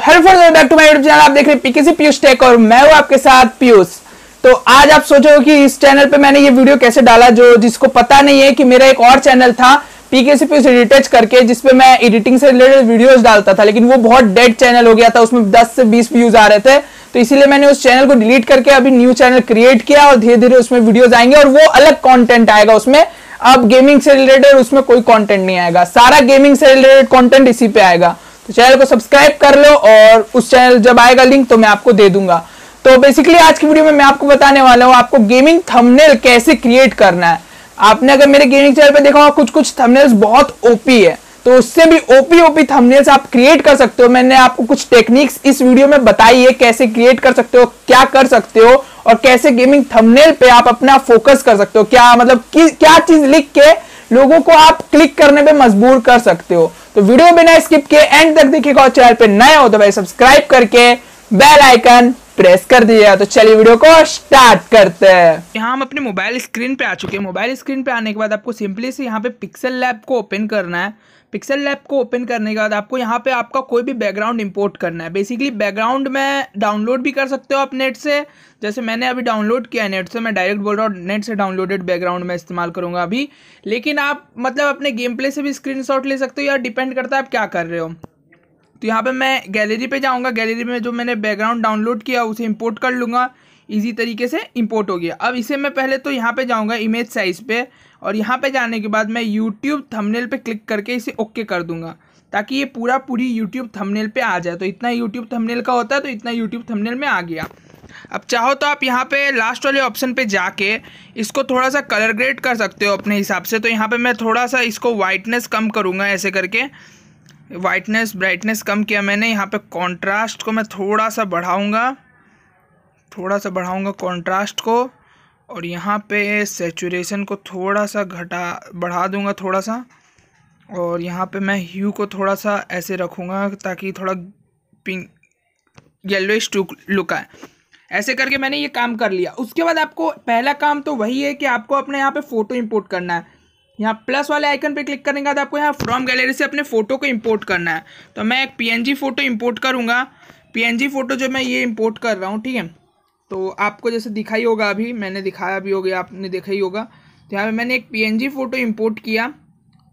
hello back to my YouTube channel आप देख रहे हैं पीकेसी पीयूष टेक और मैं हूं आपके साथ पीयूष तो आज आप कि इस चैनल पे मैंने ये वीडियो कैसे डाला जो जिसको पता नहीं है कि मेरा एक और चैनल था पीकेसी पीयूष करके जिसपे मैं एडिटिंग से रिलेटेड डालता था लेकिन वो बहुत डेड चैनल हो गया था उसमें दस से बीस व्यूज आ रहे थे तो इसीलिए मैंने उस चैनल को डिलीट करके अभी न्यू चैनल क्रिएट किया और धीरे धीरे उसमें वीडियोज आएंगे और वो अलग कॉन्टेंट आएगा उसमें अब गेमिंग से रिलेटेड उसमें कोई कॉन्टेंट नहीं आएगा सारा गेमिंग से रिलेटेड कॉन्टेंट इसी पे आएगा तो चैनल को सब्सक्राइब कर लो और उस चैनल जब आएगा लिंक तो मैं आपको दे दूंगा तो बेसिकली आज की वीडियो में मैं आपको बताने वाला हूँ आपको गेमिंग थंबनेल कैसे क्रिएट करना है आपने अगर मेरे गेमिंग चैनल पर देखा होगा कुछ कुछ थंबनेल्स बहुत ओपी है तो उससे भी ओपी ओपी थंबनेल्स आप क्रिएट कर सकते हो मैंने आपको कुछ टेक्निक्स इस वीडियो में बताई है कैसे क्रिएट कर सकते हो क्या कर सकते हो और कैसे गेमिंग थंबनेल पे आप अपना फोकस कर सकते हो क्या मतलब कि, क्या चीज लिख के लोगों को आप क्लिक करने पे मजबूर कर सकते हो तो वीडियो बिना स्किप किए एंड तक देखिएगा और चैनल पे नया हो तो भाई सब्सक्राइब करके बेल आइकन प्रेस कर दिया तो चलिए वीडियो को स्टार्ट करते हैं यहाँ हम अपने मोबाइल स्क्रीन पे आ चुके हैं मोबाइल स्क्रीन पे आने के बाद आपको सिंपली से यहाँ पे पिक्सल लैब को ओपन करना है पिक्सल लैब को ओपन करने के बाद आपको यहाँ पे आपका कोई भी बैकग्राउंड इंपोर्ट करना है बेसिकली बैकग्राउंड में डाउनलोड भी कर सकते हो आप नेट से जैसे मैंने अभी डाउनलोड किया है नेट से मैं डायरेक्ट बोल रहा हूँ नेट से डाउनलोडेड बैकग्राउंड में इस्तेमाल करूँगा अभी लेकिन आप मतलब अपने गेम प्ले से भी स्क्रीनशॉट ले सकते हो या डिपेंड करता है आप क्या कर रहे हो तो यहाँ पे मैं गैलरी पे जाऊँगा गैलरी में जो मैंने बैकग्राउंड डाउनलोड किया उसे इम्पोर्ट कर लूँगा इजी तरीके से इम्पोर्ट हो गया अब इसे मैं पहले तो यहाँ पे जाऊँगा इमेज साइज़ पे और यहाँ पे जाने के बाद मैं यूट्यूब थंबनेल पे क्लिक करके इसे ओके कर दूँगा ताकि ये पूरा पूरी यूट्यूब थमनेल पर आ जाए तो इतना यूट्यूब थमनेल का होता है तो इतना यूट्यूब थमनेल में आ गया अब चाहो तो आप यहाँ पे लास्ट वाले ऑप्शन पे जाके इसको थोड़ा सा कलर ग्रेड कर सकते हो अपने हिसाब से तो यहाँ पे मैं थोड़ा सा इसको वाइटनेस कम करूँगा ऐसे करके वाइटनेस ब्राइटनेस कम किया मैंने यहाँ पे कंट्रास्ट को मैं थोड़ा सा बढ़ाऊँगा थोड़ा सा बढ़ाऊँगा कंट्रास्ट को और यहाँ पे सेचुरेशन को थोड़ा सा घटा बढ़ा दूँगा थोड़ा सा और यहाँ पे मैं ह्यू को थोड़ा सा ऐसे रखूँगा ताकि थोड़ा पिंक येलोइश लुक आए ऐसे करके मैंने ये काम कर लिया उसके बाद आपको पहला काम तो वही है कि आपको अपने यहाँ पे फ़ोटो इंपोर्ट करना है यहाँ प्लस वाले आइकन पे क्लिक करने के बाद आपको यहाँ फ्रॉम गैलरी से अपने फ़ोटो को इंपोर्ट करना है तो मैं एक पीएनजी फ़ोटो इंपोर्ट करूँगा पीएनजी फ़ोटो जो मैं ये इंपोर्ट कर रहा हूँ ठीक है तो आपको जैसे दिखाई होगा अभी मैंने दिखाया भी हो गया आपने देखा ही होगा तो यहाँ पर मैंने एक पी फ़ोटो इम्पोर्ट किया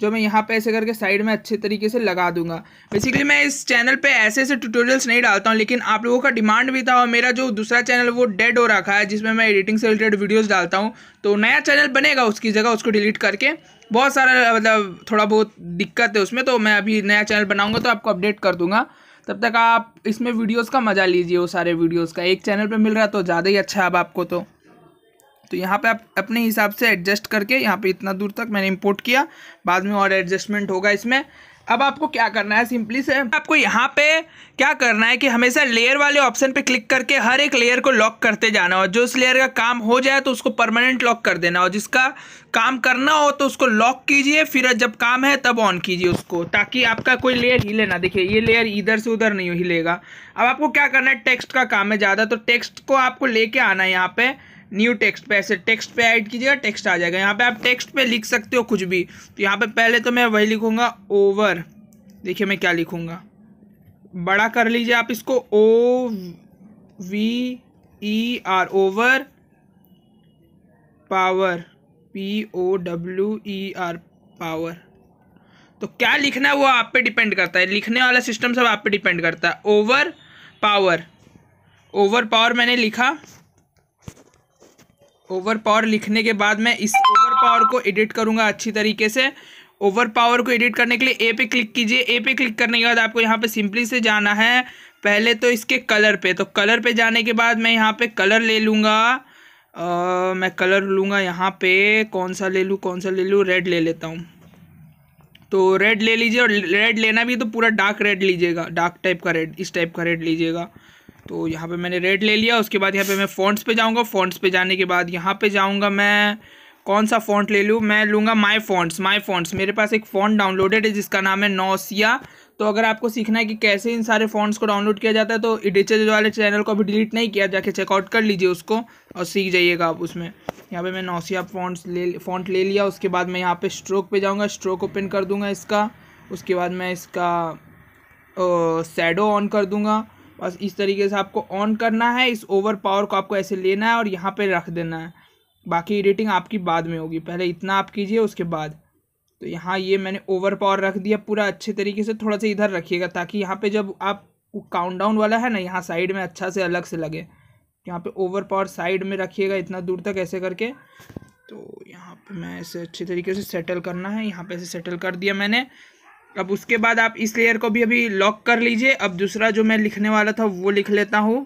जो मैं यहाँ पे ऐसे करके साइड में अच्छे तरीके से लगा दूंगा बेसिकली मैं इस चैनल पे ऐसे ऐसे ट्यूटोरियल्स नहीं डालता हूँ लेकिन आप लोगों का डिमांड भी था और मेरा जो दूसरा चैनल वो डेड हो रखा है जिसमें मैं एडिटिंग से रिलेटेड वीडियोज़ डालता हूँ तो नया चैनल बनेगा उसकी जगह उसको डिलीट करके बहुत सारा मतलब थोड़ा बहुत दिक्कत है उसमें तो मैं अभी नया चैनल बनाऊँगा तो आपको अपडेट कर दूँगा तब तक आप इसमें वीडियोज़ का मज़ा लीजिए वो सारे वीडियोज़ का एक चैनल पर मिल रहा तो ज़्यादा ही अच्छा है अब आपको तो तो यहाँ पे आप अपने हिसाब से एडजस्ट करके यहाँ पे इतना दूर तक मैंने इंपोर्ट किया बाद में और एडजस्टमेंट होगा इसमें अब आपको क्या करना है सिंपली से आपको यहाँ पे क्या करना है कि हमेशा लेयर वाले ऑप्शन पे क्लिक करके हर एक लेयर को लॉक करते जाना और जो उस लेयर का काम हो जाए तो उसको परमानेंट लॉक कर देना और जिसका काम करना हो तो उसको लॉक कीजिए फिर जब काम है तब ऑन कीजिए उसको ताकि आपका कोई लेयर हिले ना देखिए ये लेयर इधर से उधर नहीं हिलेगा अब आपको क्या करना है टेक्स्ट का काम है ज़्यादा तो टेक्स्ट को आपको लेके आना है यहाँ पर न्यू टेक्स्ट पे ऐसे टेक्स्ट पे ऐड कीजिएगा टेक्स्ट आ जाएगा यहाँ पे आप टेक्स्ट पे लिख सकते हो कुछ भी तो यहाँ पे पहले तो मैं वही लिखूँगा ओवर देखिए मैं क्या लिखूँगा बड़ा कर लीजिए आप इसको O V E R over power P O W E R power तो क्या लिखना है वो आप पे डिपेंड करता है लिखने वाला सिस्टम सब आप पे डिपेंड करता है ओवर पावर ओवर पावर मैंने लिखा ओवर पावर लिखने के बाद मैं इस ओवर पावर को एडिट करूँगा अच्छी तरीके से ओवर पावर को एडिट करने के लिए ए पे क्लिक कीजिए ए पे क्लिक करने के बाद आपको यहाँ पे सिंपली से जाना है पहले तो इसके कलर पे तो कलर पे जाने के बाद मैं यहाँ पे कलर ले लूँगा मैं कलर लूँगा यहाँ पे कौन सा ले लूँ कौन सा ले लूँ रेड ले लेता हूँ तो रेड ले लीजिए और रेड लेना भी तो पूरा डार्क रेड लीजिएगा डार्क टाइप का रेड इस टाइप का रेड लीजिएगा तो यहाँ पे मैंने रेड ले लिया उसके बाद यहाँ पे मैं फ़ॉन्ट्स पे जाऊँगा फ़ॉन्ट्स पे जाने के बाद यहाँ पे जाऊँगा मैं कौन सा फ़ॉन्ट ले लूँ मैं लूँगा माई फ़ॉन्ट्स माई फ़ॉन्ट्स मेरे पास एक फ़ॉन्ट डाउनलोडेड है जिसका नाम है नौसिया तो अगर आपको सीखना है कि कैसे इन सारे फ़ॉन्ट्स को डाउनलोड किया जाता है तो इडिचेज वाले चैनल को अभी डिलीट नहीं किया जाके चेकआउट कर लीजिए उसको और सीख जाइएगा आप उसमें यहाँ पे मैं नौसिया फ़ॉन्ट्स ले फ़ॉन्ट ले लिया उसके बाद मैं यहाँ पे स्ट्रोक पे जाऊँगा स्ट्रोक ओपन कर दूँगा इसका उसके बाद मैं इसका सैडो ऑन कर दूँगा बस इस तरीके से आपको ऑन करना है इस ओवर पावर को आपको ऐसे लेना है और यहाँ पे रख देना है बाकी एडिटिंग आपकी बाद में होगी पहले इतना आप कीजिए उसके बाद तो यहाँ ये मैंने ओवर पावर रख दिया पूरा अच्छे तरीके से थोड़ा सा इधर रखिएगा ताकि यहाँ पे जब आप काउंट डाउन वाला है ना यहाँ साइड में अच्छा से अलग से लगे यहाँ पे ओवर पावर साइड में रखिएगा इतना दूर तक ऐसे करके तो यहाँ पे मैं इसे अच्छे तरीके से सेटल करना है यहाँ पे ऐसे सेटल कर दिया मैंने अब उसके बाद आप इस लेयर को भी अभी लॉक कर लीजिए अब दूसरा जो मैं लिखने वाला था वो लिख लेता हूँ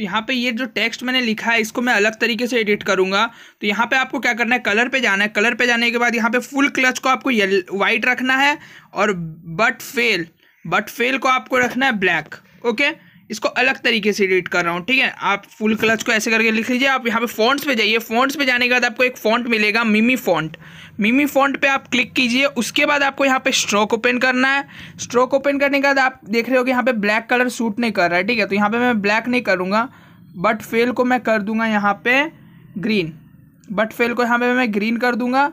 यहाँ पे ये जो टेक्स्ट मैंने लिखा है इसको मैं अलग तरीके से एडिट करूंगा तो यहाँ पे आपको क्या करना है कलर पे जाना है कलर पे जाने के बाद यहाँ पे फुल क्लच को आपको वाइट रखना है और बट फेल बट फेल को आपको रखना है ब्लैक ओके इसको अलग तरीके से एडिट कर रहा हूँ ठीक है आप फुल क्लच को ऐसे करके लिख लीजिए आप यहाँ पे फॉन्ट्स पे जाइए फॉन्ट्स पे जाने के बाद आपको एक फॉन्ट मिलेगा मिमी फॉन्ट मिमी फॉन्ट पे आप क्लिक कीजिए उसके बाद आपको यहाँ पे स्ट्रोक ओपन करना है स्ट्रोक ओपन करने के बाद आप देख रहे हो कि यहाँ पे ब्लैक कलर सूट नहीं कर रहा है ठीक है तो यहाँ पर मैं ब्लैक नहीं करूँगा बट फेल को मैं कर दूंगा यहाँ पर ग्रीन बट फेल को यहाँ पर मैं ग्रीन कर दूंगा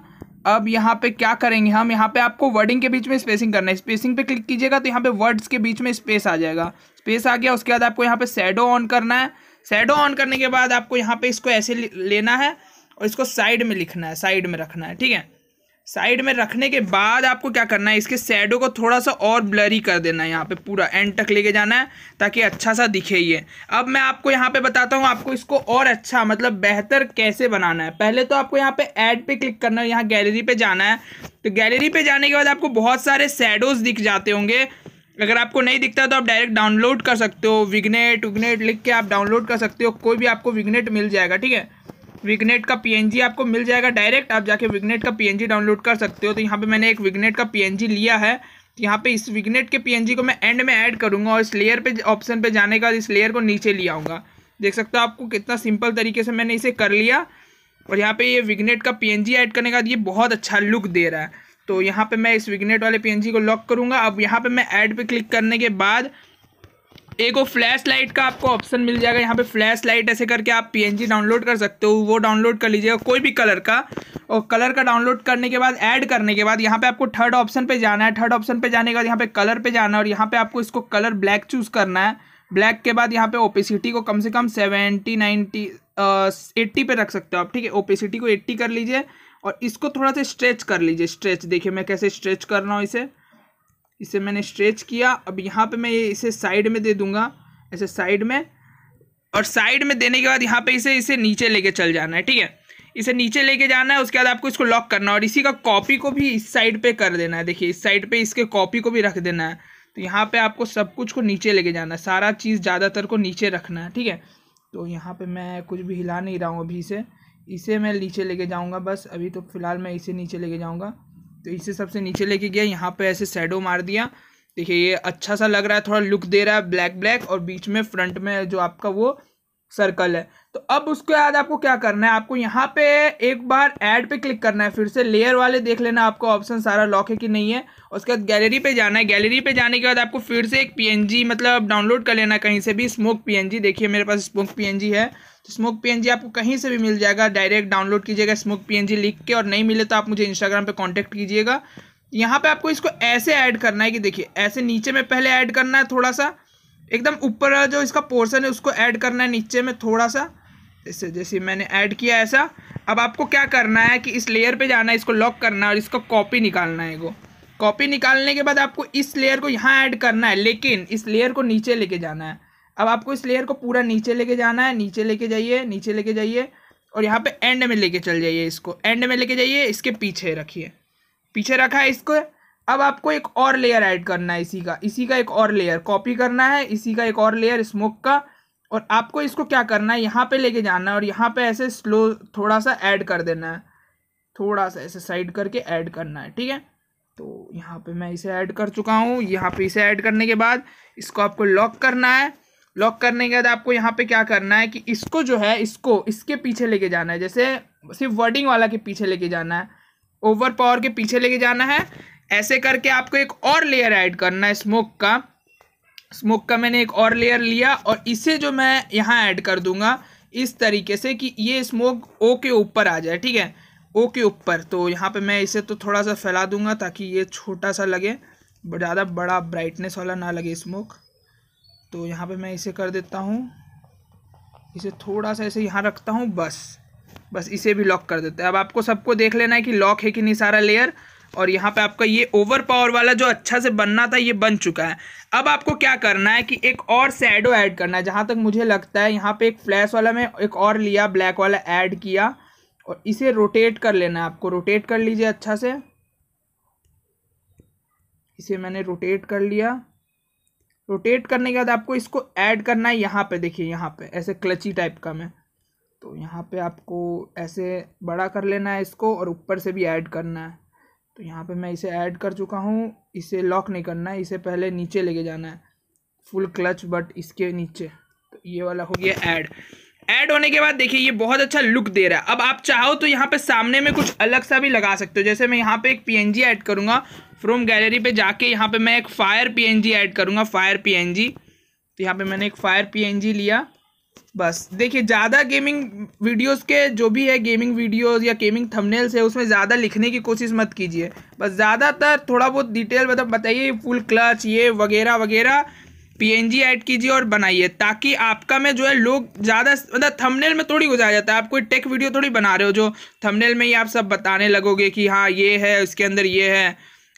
अब यहाँ पे क्या करेंगे हम यहाँ पे आपको वर्डिंग के बीच में स्पेसिंग करना है स्पेसिंग पे क्लिक कीजिएगा तो यहाँ पे वर्ड्स के बीच में स्पेस आ जाएगा स्पेस आ गया उसके बाद आपको यहाँ पे सैडो ऑन करना है सैडो ऑन करने के बाद आपको यहाँ पे इसको ऐसे लेना है और इसको साइड में लिखना है साइड में रखना है ठीक है साइड में रखने के बाद आपको क्या करना है इसके शेडो को थोड़ा सा और ब्लरी कर देना है यहाँ पे पूरा एंड तक लेके जाना है ताकि अच्छा सा दिखे ये अब मैं आपको यहाँ पे बताता हूँ आपको इसको और अच्छा मतलब बेहतर कैसे बनाना है पहले तो आपको यहाँ पे ऐड पे क्लिक करना है यहाँ गैलरी पे जाना है तो गैलरी पर जाने के बाद आपको बहुत सारे शेडोज़ दिख जाते होंगे अगर आपको नहीं दिखता तो आप डायरेक्ट डाउनलोड कर सकते हो विगनेट उगनेट लिख के आप डाउनलोड कर सकते हो कोई भी आपको विगनेट मिल जाएगा ठीक है विगनेट का पीएनजी आपको मिल जाएगा डायरेक्ट आप जाके विगनेट का पीएनजी डाउनलोड कर सकते हो तो यहाँ पे मैंने एक विगनेट का पीएनजी लिया है तो यहाँ पे इस विगनेट के पीएनजी को मैं एंड में ऐड करूँगा और इस लेयर पे ऑप्शन पे जाने का इस लेयर को नीचे ले आऊँगा देख सकते हो आपको कितना सिंपल तरीके से मैंने इसे कर लिया और यहाँ पर ये विगनेट का जी ऐड करने का ये बहुत अच्छा लुक दे रहा है तो यहाँ पर मैं इस विगनेट वाले पी को लॉक करूँगा अब यहाँ पर मैं ऐड पर क्लिक करने के बाद एक वो फ्लैश लाइट का आपको ऑप्शन मिल जाएगा यहाँ पे फ्लैश लाइट ऐसे करके आप पी डाउनलोड कर सकते हो वो डाउनलोड कर लीजिएगा कोई भी कलर का और कलर का डाउनलोड करने के बाद ऐड करने के बाद यहाँ पे आपको थर्ड ऑप्शन पे जाना है थर्ड ऑप्शन पे जाने के बाद यहाँ पे कलर पे जाना है और यहाँ पे आपको इसको कलर ब्लैक चूज़ करना है ब्लैक के बाद यहाँ पे ओपेसिटी को कम से कम सेवेंटी नाइन्टी एट्टी पे रख सकते हो आप ठीक है ओपेसिटी को एट्टी कर लीजिए और इसको थोड़ा सा स्ट्रेच कर लीजिए स्ट्रेच देखिए मैं कैसे स्ट्रेच कर रहा हूँ इसे इसे मैंने स्ट्रेच किया अब यहाँ पे मैं इसे साइड में दे दूंगा ऐसे साइड में और साइड में देने के बाद यहाँ पे इसे इसे नीचे लेके चल जाना है ठीक है इसे नीचे लेके जाना है उसके बाद आपको इसको लॉक करना है और इसी का कॉपी को भी इस साइड पे कर देना है देखिए इस साइड पे इसके कॉपी को भी रख देना है तो यहाँ पे आपको सब कुछ को नीचे लेके जाना है सारा चीज़ ज़्यादातर को नीचे रखना है ठीक है तो यहाँ पे मैं कुछ भी हिला नहीं रहा हूँ अभी इसे इसे मैं नीचे लेके जाऊँगा बस अभी तो फ़िलहाल मैं इसे नीचे लेके जाऊँगा तो इसे सबसे नीचे लेके गया यहाँ पे ऐसे शेडो मार दिया देखिए ये अच्छा सा लग रहा है थोड़ा लुक दे रहा है ब्लैक ब्लैक और बीच में फ्रंट में जो आपका वो सर्कल है तो अब उसके बाद आपको क्या करना है आपको यहाँ पे एक बार ऐड पे क्लिक करना है फिर से लेयर वाले देख लेना आपको ऑप्शन सारा लॉक है कि नहीं है उसके बाद गैलरी पे जाना है गैलरी पे जाने के बाद आपको फिर से एक पीएनजी मतलब डाउनलोड कर लेना कहीं से भी स्मोक पीएनजी देखिए मेरे पास स्मोक पी है तो स्मोक पी आपको कहीं से भी मिल जाएगा डायरेक्ट डाउनलोड कीजिएगा स्मोक पी लिख के और नहीं मिले तो आप मुझे इंस्टाग्राम पर कॉन्टैक्ट कीजिएगा यहाँ पर आपको इसको ऐसे ऐड करना है कि देखिए ऐसे नीचे में पहले ऐड करना है थोड़ा सा एकदम ऊपर जो इसका पोर्सन है उसको ऐड करना है नीचे में थोड़ा सा जैसे जैसे मैंने ऐड किया ऐसा अब आपको क्या करना है कि इस लेयर पे जाना है इसको लॉक करना है और इसका कॉपी निकालना है कॉपी निकालने के बाद आपको इस लेयर को यहाँ ऐड करना है लेकिन इस लेयर को नीचे लेके जाना है अब आपको इस लेयर को पूरा नीचे लेके जाना है नीचे लेके जाइए नीचे लेके जाइए और यहाँ पे एंड में लेके चल जाइए इसको एंड में लेके जाइए इसके पीछे रखिए पीछे रखा है इसको अब आपको एक और लेयर ऐड करना है इसी का इसी का एक और लेयर कॉपी करना है इसी का एक और लेयर स्मोक का और आपको इसको क्या करना है यहाँ पे लेके जाना है और यहाँ पे ऐसे स्लो थोड़ा सा ऐड कर देना है थोड़ा सा ऐसे साइड करके ऐड करना है ठीक है तो यहाँ पे मैं इसे ऐड कर चुका हूँ यहाँ पे इसे ऐड करने के बाद इसको आपको लॉक करना है लॉक करने के बाद आपको यहाँ पे क्या करना है कि इसको जो है इसको इसके पीछे लेके जाना है जैसे सिर्फ वर्डिंग वाला के पीछे लेके जाना है ओवर पावर के पीछे लेके जाना है ऐसे करके आपको एक और लेयर ऐड करना है स्मोक का स्मोक का मैंने एक और लेयर लिया और इसे जो मैं यहाँ ऐड कर दूंगा इस तरीके से कि ये स्मोक ओ के ऊपर आ जाए ठीक है ओ के ऊपर तो यहाँ पे मैं इसे तो थोड़ा सा फैला दूंगा ताकि ये छोटा सा लगे ज़्यादा बड़ा ब्राइटनेस वाला ना लगे स्मोक तो यहाँ पे मैं इसे कर देता हूँ इसे थोड़ा सा ऐसे यहाँ रखता हूँ बस बस इसे भी लॉक कर देते हैं अब आपको सबको देख लेना है कि लॉक है कि नहीं सारा लेयर और यहाँ पे आपका ये ओवर पावर वाला जो अच्छा से बनना था ये बन चुका है अब आपको क्या करना है कि एक और सैडो ऐड करना है जहाँ तक मुझे लगता है यहाँ पे एक फ्लैश वाला मैं एक और लिया ब्लैक वाला ऐड किया और इसे रोटेट कर लेना है आपको रोटेट कर लीजिए अच्छा से इसे मैंने रोटेट कर लिया रोटेट करने के बाद आपको इसको ऐड करना है यहाँ पे देखिए यहाँ पे ऐसे क्लची टाइप का मैं तो यहाँ पे आपको ऐसे बड़ा कर लेना है इसको और ऊपर से भी ऐड करना है तो यहाँ पे मैं इसे ऐड कर चुका हूँ इसे लॉक नहीं करना है इसे पहले नीचे लेके जाना है फुल क्लच बट इसके नीचे तो ये वाला हो गया ऐड ऐड होने के बाद देखिए ये बहुत अच्छा लुक दे रहा है अब आप चाहो तो यहाँ पे सामने में कुछ अलग सा भी लगा सकते हो जैसे मैं यहाँ पे एक जी ऐड करूँगा फ्रोम गैलरी पर जाके यहाँ पर मैं एक फायर जी ऐड करूँगा फायर जी तो यहाँ पर मैंने एक फायर जी लिया बस देखिए ज़्यादा गेमिंग वीडियोस के जो भी है गेमिंग वीडियोस या गेमिंग थंबनेल्स है उसमें ज़्यादा लिखने की कोशिश मत कीजिए बस ज़्यादातर थोड़ा बहुत डिटेल मतलब बताइए फुल क्लच ये वगैरह वगैरह पीएनजी ऐड कीजिए और बनाइए ताकि आपका में जो है लोग ज़्यादा मतलब थंबनेल में थोड़ी गुजारा जाता है आप कोई टेक वीडियो थोड़ी बना रहे हो जो थमनेल में ही आप सब बताने लगोगे कि हाँ ये है उसके अंदर ये है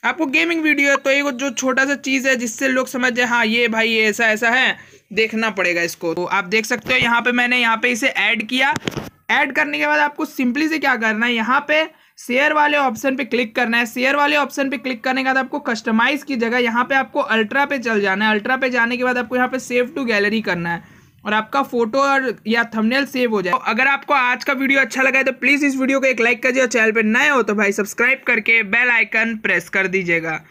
आपको गेमिंग वीडियो है तो एक जो छोटा सा चीज़ है जिससे लोग समझ जाए हाँ ये भाई ऐसा ऐसा है देखना पड़ेगा इसको तो आप देख सकते हो यहाँ पे मैंने यहाँ पे इसे ऐड किया ऐड करने के बाद आपको सिंपली से क्या करना है यहाँ पे शेयर वाले ऑप्शन पे क्लिक करना है शेयर वाले ऑप्शन पे क्लिक करने के बाद आपको कस्टमाइज़ की जगह यहाँ पे आपको अल्ट्रा पे चल जाना है अल्ट्रा पे जाने के बाद आपको यहाँ पे सेव टू गैलरी करना है और आपका फोटो और या थंबनेल सेव हो जाए तो अगर आपको आज का वीडियो अच्छा लगा है तो प्लीज़ इस वीडियो को एक लाइक करिए और चैनल पर नए हो तो भाई सब्सक्राइब करके बेल आइकन प्रेस कर दीजिएगा